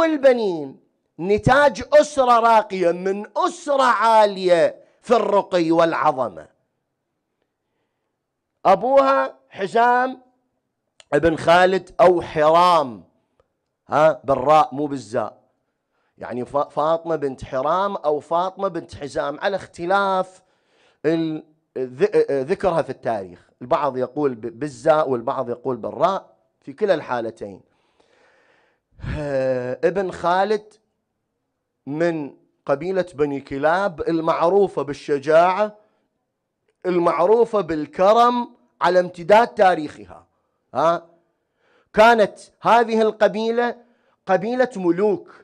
والبنين نتاج أسرة راقية من أسرة عالية في الرقي والعظمة أبوها حزام ابن خالد أو حرام ها بالراء مو بالزاء يعني فاطمة بنت حرام أو فاطمة بنت حزام على اختلاف ذكرها في التاريخ البعض يقول بالزاء والبعض يقول بالراء في كلا الحالتين آه، ابن خالد من قبيلة بني كلاب المعروفة بالشجاعة المعروفة بالكرم على امتداد تاريخها ها كانت هذه القبيلة قبيلة ملوك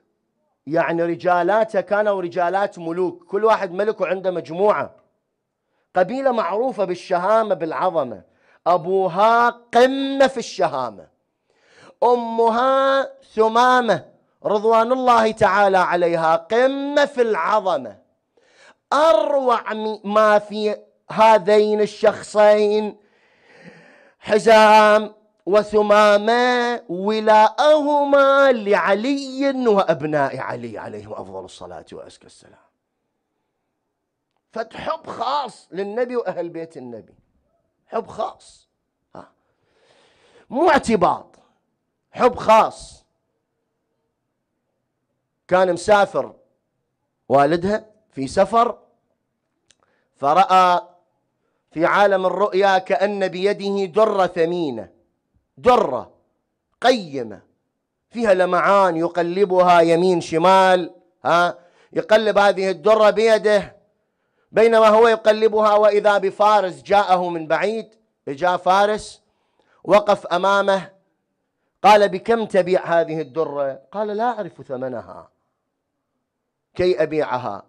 يعني رجالاتها كانوا رجالات ملوك كل واحد ملك وعنده مجموعة قبيلة معروفة بالشهامة بالعظمة أبوها قمة في الشهامة أمها ثمامة رضوان الله تعالى عليها قمة في العظمة أروع ما في هذين الشخصين حزام وثمامة ولاءهما لعلي وأبناء علي عليهم أفضل الصلاة وأزكى السلام حب خاص للنبي وأهل بيت النبي حب خاص مو اعتباط حب خاص كان مسافر والدها في سفر فرأى في عالم الرؤيا كأن بيده درة ثمينة درة قيمة فيها لمعان يقلبها يمين شمال ها يقلب هذه الدرة بيده بينما هو يقلبها وإذا بفارس جاءه من بعيد جاء فارس وقف أمامه قال بكم تبيع هذه الدرة قال لا أعرف ثمنها كي أبيعها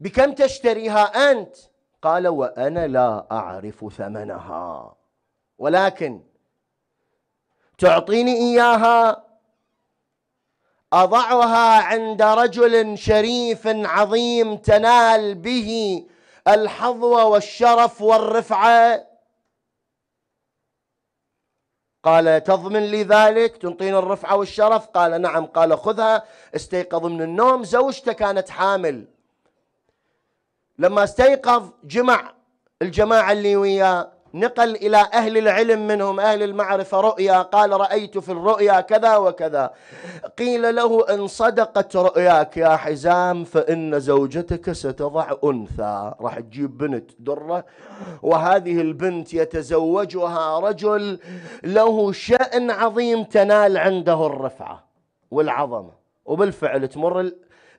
بكم تشتريها أنت قال وأنا لا أعرف ثمنها ولكن تعطيني إياها أضعها عند رجل شريف عظيم تنال به الحظوة والشرف والرفعة قال تضمن لي ذلك تنطيني الرفعة والشرف قال نعم قال خذها استيقظ من النوم زوجته كانت حامل لما استيقظ جمع الجماعة اللي وياه نقل إلى أهل العلم منهم أهل المعرفة رؤيا قال رأيت في الرؤيا كذا وكذا قيل له إن صدقت رؤياك يا حزام فإن زوجتك ستضع أنثى راح تجيب بنت درة وهذه البنت يتزوجها رجل له شأن عظيم تنال عنده الرفعة والعظمة وبالفعل تمر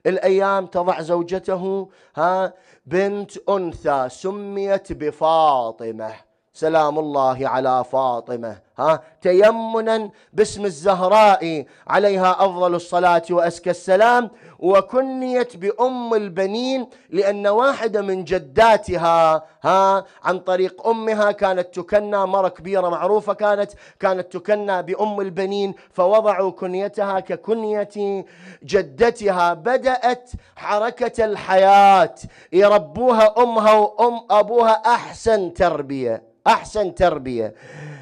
الأيام تضع زوجته ها بنت أنثى سميت بفاطمة سلام الله على فاطمه ها تيمنا باسم الزهراء عليها افضل الصلاه وازكى السلام وكنيت بام البنين لان واحده من جداتها ها عن طريق امها كانت تكنى مره كبيره معروفه كانت كانت تكنى بام البنين فوضعوا كنيتها ككنيه جدتها بدات حركه الحياه يربوها امها وام ابوها احسن تربيه احسن تربيه